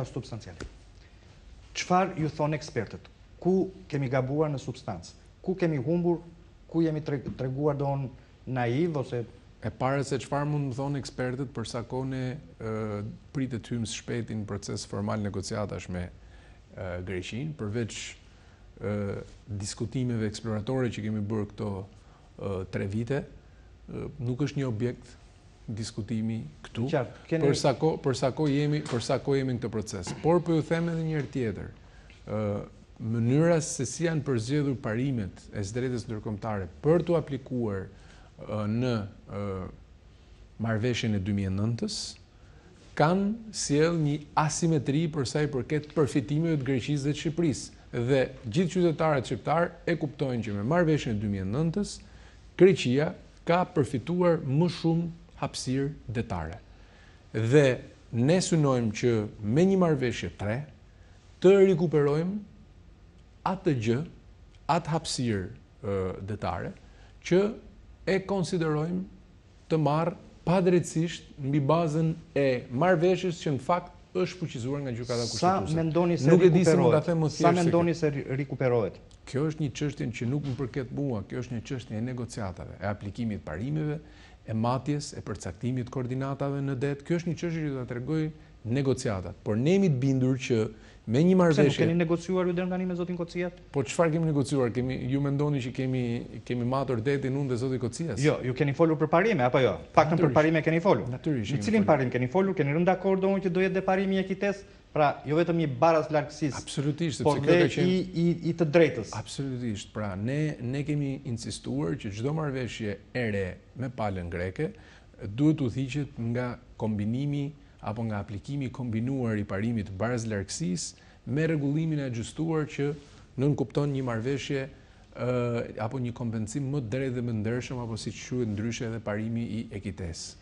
ka substancialit. ju thonë ekspertët? Ku kemi gabuar në substancë? Ku kemi humbur? Ku jemi treguar do në naiv ose... E pare se qëfar mund më thonë ekspertët përsa kone pritë të hymës shpeti në proces formal negociatash me Greqin, përveç diskutimeve eksploratore që kemi bërë këto tre vite, nuk është një objekt diskutimi këtu. Për sa ko, për sa jemi, për sa jemi në këtë proces. Por po ju them edhe një herë tjetër, ë mënyra se si janë përzjedhur parimet e drejtës ndërkombëtare për të aplikuar në ë marrveshjen e 2009-s kanë sjell një asimetri për sa i përket përfitimeve të Greqisë dhe të Shqipërisë dhe gjithë qytetarët shqiptar e kuptojnë që me marrveshjen e 2009-s Greqia ka përfituar më shumë hapsir detare. Dhe ne synojmë që me një marveshje tre, të rikuperojmë atë gjë, atë hapsir detare, që e konsiderojmë të marë padrecisht në bazën e marveshjes që në fakt është fuqizuar nga gjukata kushtetuse. Sa e se mund Sa mendoni se rikuperohet? Kjo është një qështjen që nuk më përket mua, kjo është një qështjen e negociatave, e aplikimit parimeve, e matjes, e përcaktimit koordinatave në det. Kjo është një qështë që të të regoj negociatat. Por ne imi bindur që me një marveshje... Përse nuk keni negociuar ju dhe nga një me Zotin Kocijat? Por qëfar kemi negociuar? Ju me ndoni që kemi matër detin unë dhe Zotin Kocijas? Jo, ju keni folur për parime, apo jo? Faktën për parime keni folur? Në cilin parim keni folur? Keni rënda akordon që do jetë dhe parimi e kites? Pra, jo vetëm një baras larkësis, por dhe qenë... i, i, i të drejtës. Absolutisht, pra, ne, ne kemi insistuar që gjdo marveshje ere me palën greke, duhet të thiqet nga kombinimi apo nga aplikimi kombinuar i parimit baras larkësis me regullimin e gjustuar që nën kupton një marveshje apo një kompensim më drejt dhe më ndërshëm apo si që shuhet ndryshe edhe parimi i ekites.